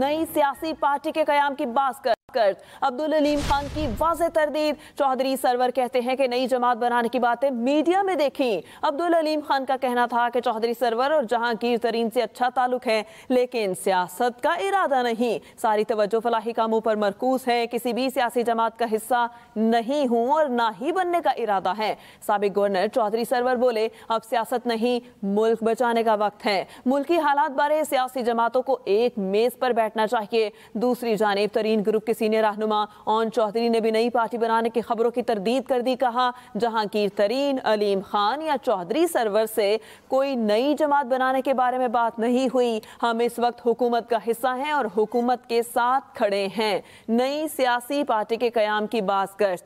नई सियासी पार्टी के कयाम की बात कर कर अब्दुल अलीम खान की वाज तरदीद चौधरी सरवर कहते हैं कि नई जमात बनाने की बातें मीडिया में देखी अब्दुल अलीम खान का कहना था कि चौधरी सरवर और जहांगीर तरीन से अच्छा ताल्लुक है लेकिन सियासत का इरादा नहीं सारी तवज्जो फलाही कामों पर मरकूज है किसी भी सियासी जमात का हिस्सा नहीं हूँ और ना ही बनने का इरादा है सबक गवर्नर चौधरी सरवर बोले अब सियासत नहीं मुल्क बचाने का वक्त है मुल्क हालात बारे सियासी जमातों को एक मेज पर बैठना चाहिए दूसरी जानेब तरीन ग्रुप किसी सीनियर रहनुमा ओन चौधरी ने भी नई पार्टी बनाने की खबरों की तरदीद कर दी कहा जहां की तरीन अलीम खान या चौधरी सरवर से कोई नई जमात बनाने के बारे में बात नहीं हुई हम इस वक्त हुकूमत का हिस्सा हैं और हुकूमत के साथ खड़े हैं नई सियासी पार्टी के क्याम की बास बासगश्त